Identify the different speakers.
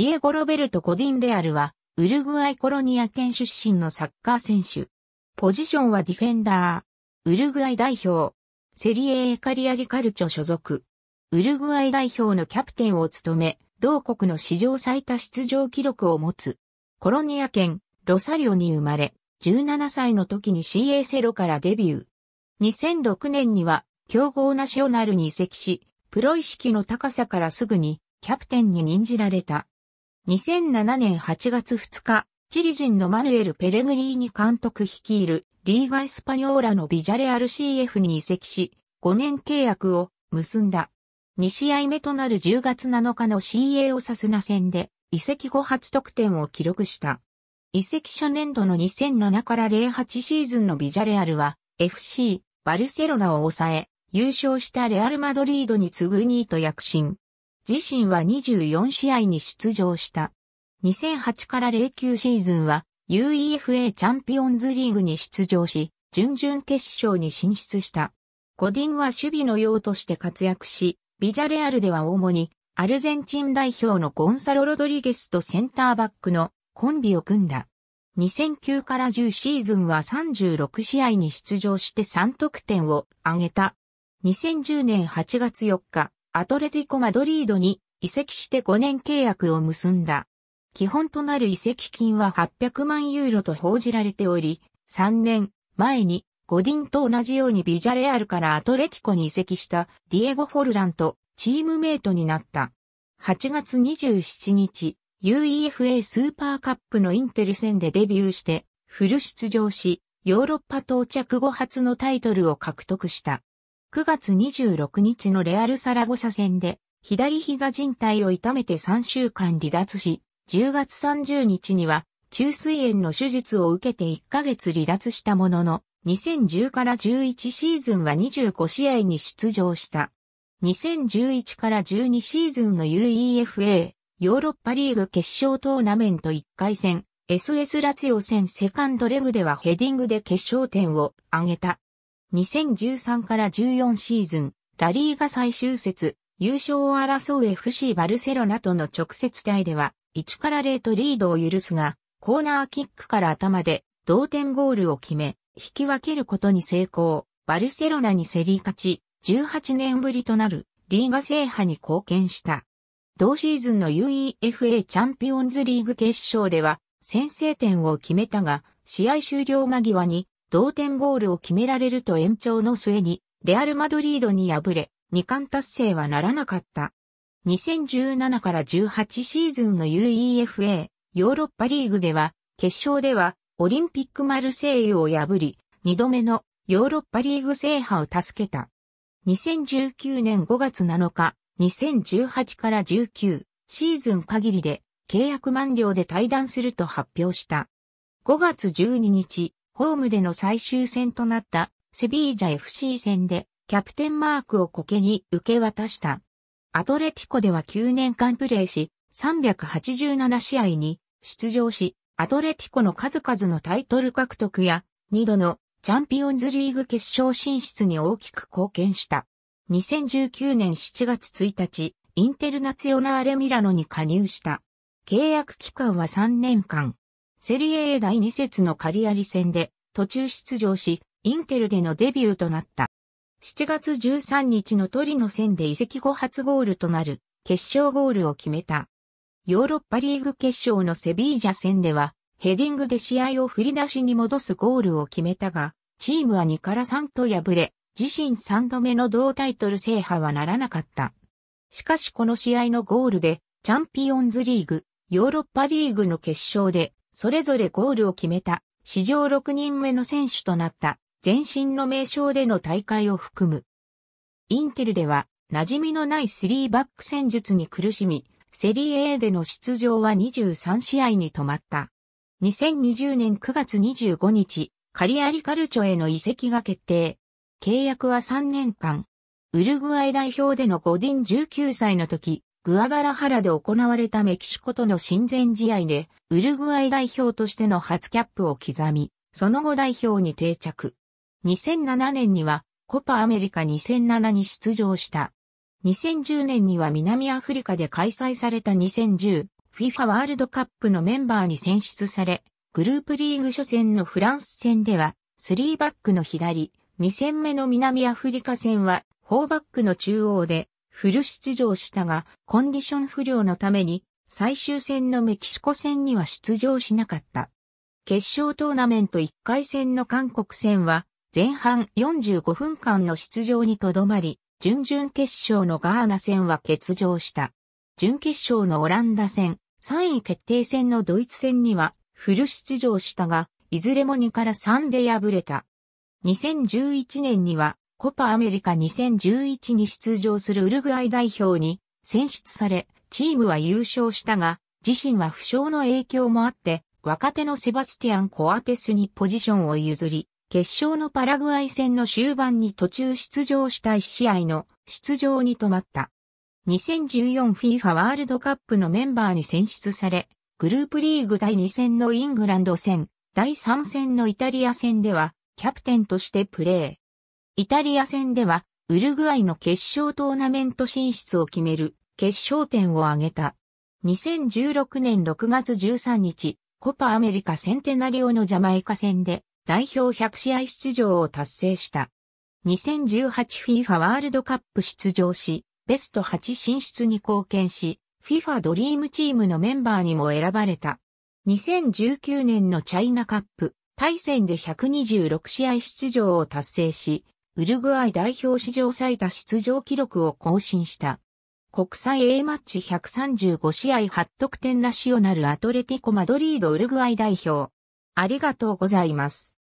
Speaker 1: ディエゴ・ロベルト・コディン・レアルは、ウルグアイコロニア県出身のサッカー選手。ポジションはディフェンダー。ウルグアイ代表。セリエ・エカリアリカルチョ所属。ウルグアイ代表のキャプテンを務め、同国の史上最多出場記録を持つ。コロニア県、ロサリオに生まれ、17歳の時に CA セロからデビュー。2006年には、強豪ナショナルに移籍し、プロ意識の高さからすぐに、キャプテンに任じられた。2007年8月2日、チリ人のマヌエル・ペレグリーニ監督率いるリーガ・エスパニョーラのビジャレアル CF に移籍し、5年契約を結んだ。2試合目となる10月7日の CA をサスナ戦で移籍後初得点を記録した。移籍初年度の2007から08シーズンのビジャレアルは FC バルセロナを抑え優勝したレアル・マドリードに次ぐ2位と躍進。自身は24試合に出場した。2008から09シーズンは UEFA チャンピオンズリーグに出場し、準々決勝に進出した。コディンは守備の用として活躍し、ビジャレアルでは主にアルゼンチン代表のゴンサロ・ロドリゲスとセンターバックのコンビを組んだ。2009から10シーズンは36試合に出場して3得点を挙げた。2010年8月4日、アトレティコ・マドリードに移籍して5年契約を結んだ。基本となる移籍金は800万ユーロと報じられており、3年前にゴディンと同じようにビジャレアルからアトレティコに移籍したディエゴ・フォルランとチームメイトになった。8月27日、UEFA スーパーカップのインテル戦でデビューして、フル出場し、ヨーロッパ到着後初のタイトルを獲得した。9月26日のレアルサラゴサ戦で、左膝靭帯を痛めて3週間離脱し、10月30日には、中水炎の手術を受けて1ヶ月離脱したものの、2010から11シーズンは25試合に出場した。2011から12シーズンの UEFA ヨーロッパリーグ決勝トーナメント1回戦 SS ラツヨオ戦セカンドレグではヘディングで決勝点を挙げた。2013から14シーズン、ラリーが最終節、優勝を争う FC バルセロナとの直接対では、1から0とリードを許すが、コーナーキックから頭で同点ゴールを決め、引き分けることに成功。バルセロナに競り勝ち、18年ぶりとなるリーガ制覇に貢献した。同シーズンの UEFA チャンピオンズリーグ決勝では先制点を決めたが、試合終了間際に同点ゴールを決められると延長の末に、レアル・マドリードに敗れ、2冠達成はならなかった。2017から18シーズンの UEFA ヨーロッパリーグでは、決勝ではオリンピックマルセイユを破り、2度目のヨーロッパリーグ制覇を助けた。2019年5月7日、2018から19シーズン限りで契約満了で退団すると発表した。5月12日、ホームでの最終戦となったセビージャ FC 戦でキャプテンマークをコケに受け渡した。アトレティコでは9年間プレーし、387試合に出場し、アトレティコの数々のタイトル獲得や、2度のチャンピオンズリーグ決勝進出に大きく貢献した。2019年7月1日、インテルナツヨナーレミラノに加入した。契約期間は3年間。セリエ A 第2節のカリアリ戦で途中出場し、インテルでのデビューとなった。7月13日のトリノ戦で移籍後初ゴールとなる決勝ゴールを決めた。ヨーロッパリーグ決勝のセビージャ戦では、ヘディングで試合を振り出しに戻すゴールを決めたが、チームは2から3と敗れ、自身3度目の同タイトル制覇はならなかった。しかしこの試合のゴールで、チャンピオンズリーグ、ヨーロッパリーグの決勝で、それぞれゴールを決めた、史上6人目の選手となった、前身の名称での大会を含む。インテルでは、馴染みのない3バック戦術に苦しみ、セリエ A での出場は23試合に止まった。2020年9月25日、カリアリカルチョへの移籍が決定。契約は3年間。ウルグアイ代表での5人19歳の時、グアダラハラで行われたメキシコとの親善試合で、ウルグアイ代表としての初キャップを刻み、その後代表に定着。2007年には、コパアメリカ2007に出場した。2010年には南アフリカで開催された 2010FIFA ワールドカップのメンバーに選出され、グループリーグ初戦のフランス戦では、3バックの左、2戦目の南アフリカ戦は、4バックの中央で、フル出場したが、コンディション不良のために、最終戦のメキシコ戦には出場しなかった。決勝トーナメント1回戦の韓国戦は、前半45分間の出場にとどまり、準々決勝のガーナ戦は欠場した。準決勝のオランダ戦、3位決定戦のドイツ戦にはフル出場したが、いずれも2から3で敗れた。2011年にはコパアメリカ2011に出場するウルグアイ代表に選出され、チームは優勝したが、自身は負傷の影響もあって、若手のセバスティアン・コアテスにポジションを譲り、決勝のパラグアイ戦の終盤に途中出場した1試合の出場に止まった。2014FIFA ワールドカップのメンバーに選出され、グループリーグ第2戦のイングランド戦、第3戦のイタリア戦では、キャプテンとしてプレー。イタリア戦では、ウルグアイの決勝トーナメント進出を決める決勝点を挙げた。2016年6月13日、コパアメリカセンテナリオのジャマイカ戦で代表100試合出場を達成した。2018FIFA ワールドカップ出場し、ベスト8進出に貢献し、FIFA ドリームチームのメンバーにも選ばれた。2019年のチャイナカップ、対戦で126試合出場を達成し、ウルグアイ代表史上最多出場記録を更新した。国際 A マッチ135試合8得点ラシオナルアトレティコマドリードウルグアイ代表。ありがとうございます。